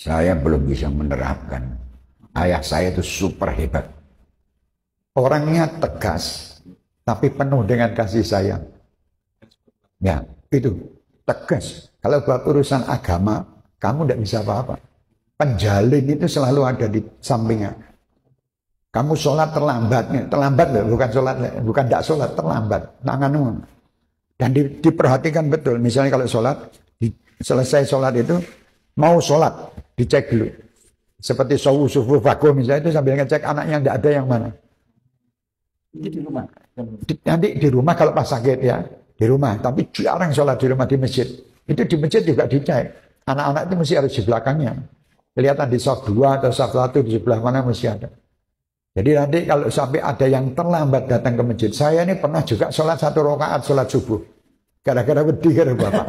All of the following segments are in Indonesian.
Saya belum bisa menerapkan. Ayah saya itu super hebat. Orangnya tegas, tapi penuh dengan kasih sayang. Ya, itu tegas. Kalau buat urusan agama, kamu tidak bisa apa-apa. Penjalin itu selalu ada di sampingnya. Kamu sholat terlambat, terlambat loh, bukan sholat, bukan tidak sholat, terlambat. Tanganmu. Dan di, diperhatikan betul. Misalnya kalau sholat, di, selesai sholat itu mau sholat, Dicek dulu. Seperti sawu sufu vakum misalnya itu sambil ngecek anaknya tidak ada yang mana. di rumah. Nanti di rumah kalau pas sakit ya di rumah. Tapi jarang sholat di rumah di masjid. Itu di masjid juga dicek. Anak-anak itu mesti harus di belakangnya. Kelihatan di sholat 2 atau sholat 1 di sebelah mana mesti ada. Jadi nanti kalau sampai ada yang terlambat datang ke masjid. Saya ini pernah juga sholat satu rakaat sholat subuh kadang-kadang wedi kan bapak.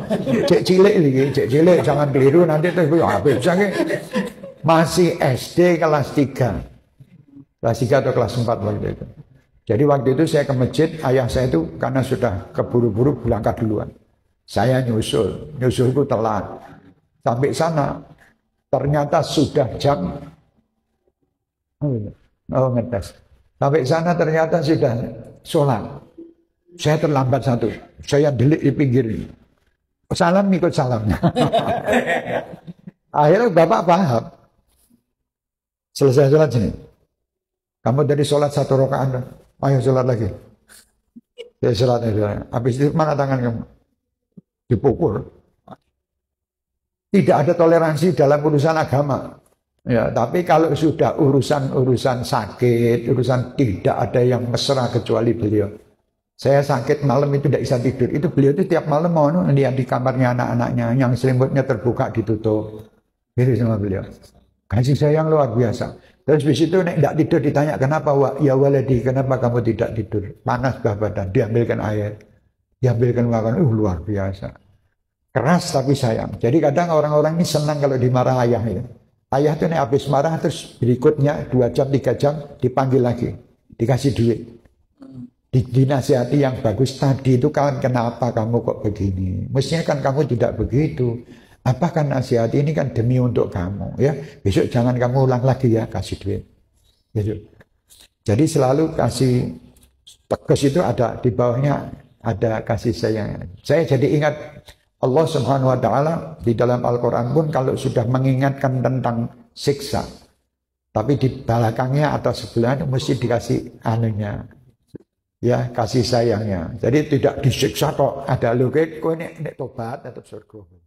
Cek cilik ini cek cilik jangan keliru nanti terus yo habis. Sange masih SD kelas 3. Kelas 3 atau kelas 4 waktu itu. Jadi waktu itu saya ke masjid, ayah saya itu karena sudah keburu-buru berangkat duluan. Saya nyusul, nyusulku telat. Sampai sana ternyata sudah jam oh ngetes. Sampai sana ternyata sudah sholat. Saya terlambat satu. Saya delik di pinggir ini. Salam ikut salamnya. Akhirnya bapak paham. Selesai sholat sini. Kamu dari sholat satu rokaan. Ayo sholat lagi. Saya sholat lagi. Habis itu mana tangan kamu? Dipukul. Tidak ada toleransi dalam urusan agama. Ya, tapi kalau sudah urusan-urusan sakit, urusan tidak ada yang mesra kecuali beliau. Saya sakit malam itu tidak bisa tidur. Itu beliau itu tiap malam mau lihat di kamarnya anak-anaknya yang selimutnya terbuka ditutup. Gitu sama beliau. Kasih sayang luar biasa. Terus di situ nek tidak tidur ditanya kenapa wa ya waladi kenapa kamu tidak tidur? Panas bah badan. Diambilkan air. Diambilkan makan. Uh luar biasa. Keras tapi sayang. Jadi kadang orang-orang ini senang kalau dimarah ayah ya. Ayah tuh nek habis marah terus berikutnya dua jam tiga jam dipanggil lagi dikasih duit dinasihati yang bagus tadi itu kan kenapa kamu kok begini? Mestinya kan kamu tidak begitu. Apa kan nasihat ini kan demi untuk kamu ya. Besok jangan kamu ulang lagi ya kasih duit. Besok. Jadi selalu kasih tegas itu ada di bawahnya ada kasih sayang. Saya jadi ingat Allah Subhanahu wa taala di dalam Al-Qur'an pun kalau sudah mengingatkan tentang siksa tapi di belakangnya atau sebelahnya mesti dikasih anunya ya kasih sayangnya. Jadi tidak disiksa kok ada logik kowe nek nek tobat tetap surga.